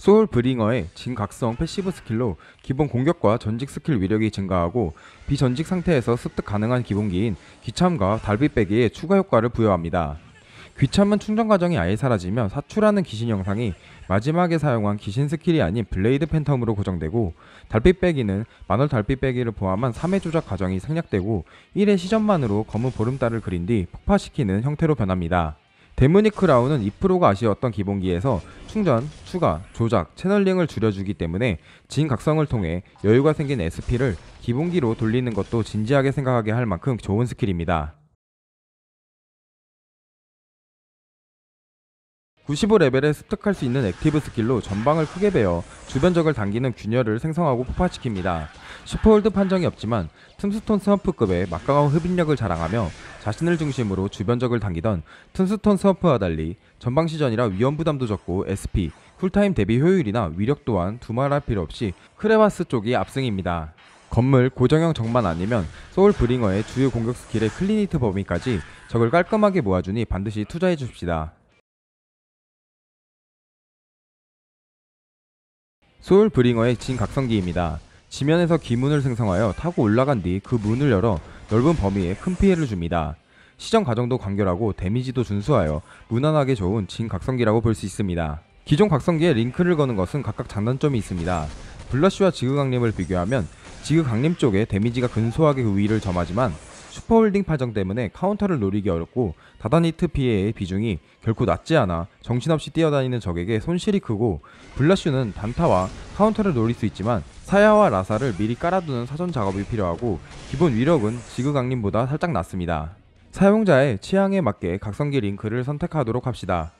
소울 브링어의 진각성 패시브 스킬로 기본 공격과 전직 스킬 위력이 증가하고 비전직 상태에서 습득 가능한 기본기인 기참과 달빛 빼기에 추가 효과를 부여합니다. 귀찮은 충전 과정이 아예 사라지며 사출하는 귀신 영상이 마지막에 사용한 귀신 스킬이 아닌 블레이드 팬텀으로 고정되고 달빛 빼기는 마늘 달빛 빼기를 포함한 3회 조작 과정이 생략되고 1회 시전만으로 검은 보름달을 그린 뒤 폭파시키는 형태로 변합니다. 데모니 크라운은 2%가 아쉬웠던 기본기에서 충전, 추가, 조작, 채널링을 줄여주기 때문에 진각성을 통해 여유가 생긴 SP를 기본기로 돌리는 것도 진지하게 생각하게 할 만큼 좋은 스킬입니다. 95레벨에 습득할 수 있는 액티브 스킬로 전방을 크게 베어 주변 적을 당기는 균열을 생성하고 폭파시킵니다. 슈퍼홀드 판정이 없지만 틈스톤 스머프급의 막강한 흡인력을 자랑하며 자신을 중심으로 주변 적을 당기던 틈스톤 스머프와 달리 전방 시전이라 위험 부담도 적고 SP, 쿨타임 대비 효율이나 위력 또한 두말할 필요 없이 크레바스 쪽이 압승입니다. 건물 고정형 적만 아니면 소울 브링어의 주요 공격 스킬의 클리니트 범위까지 적을 깔끔하게 모아주니 반드시 투자해 줍시다. 소울 브링어의 진각성기입니다. 지면에서 기문을 생성하여 타고 올라간 뒤 그 문을 열어 넓은 범위에 큰 피해를 줍니다. 시정 과정도 간결하고 데미지도 준수하여 무난하게 좋은 진각성기라고 볼 수 있습니다. 기존 각성기에 링크를 거는 것은 각각 장단점이 있습니다. 블러쉬와 지그강림을 비교하면 지그강림 쪽에 데미지가 근소하게 그 위를 점하지만 슈퍼홀딩 파정 때문에 카운터를 노리기 어렵고 다단히트 피해의 비중이 결코 낮지 않아 정신없이 뛰어다니는 적에게 손실이 크고 블라슈는 단타와 카운터를 노릴 수 있지만 사야와 라사를 미리 깔아두는 사전 작업이 필요하고 기본 위력은 지그강림보다 살짝 낮습니다. 사용자의 취향에 맞게 각성기 링크를 선택하도록 합시다.